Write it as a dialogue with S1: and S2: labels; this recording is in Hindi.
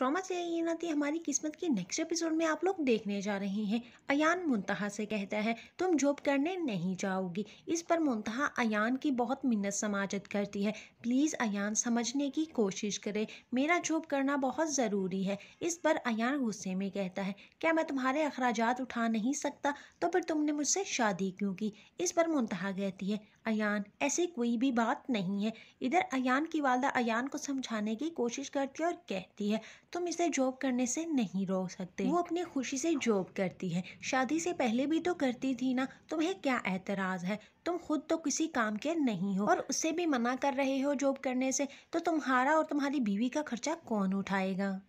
S1: ट्रॉमा से ये नाती हमारी किस्मत के नेक्स्ट एपिसोड में आप लोग देखने जा रहे हैं अयान मुंतहा से कहता है तुम जॉब करने नहीं जाओगी इस पर मुंतहा अयान की बहुत मिन्नत समाजत करती है प्लीज़ अयान समझने की कोशिश करे मेरा जॉब करना बहुत ज़रूरी है इस पर अयान गुस्से में कहता है क्या मैं तुम्हारे अखराज उठा नहीं सकता तो फिर तुमने मुझसे शादी क्यों की इस पर मुंतहा कहती है अयान ऐसी कोई भी बात नहीं है इधर अयान की वालदा अयान को समझाने की कोशिश करती है और कहती है तुम इसे जॉब करने से नहीं रोक सकते वो अपनी खुशी से जॉब करती है शादी से पहले भी तो करती थी ना तुम्हें क्या एतराज़ है तुम खुद तो किसी काम के नहीं हो और उससे भी मना कर रहे हो जॉब करने से तो तुम्हारा और तुम्हारी बीवी का खर्चा कौन उठाएगा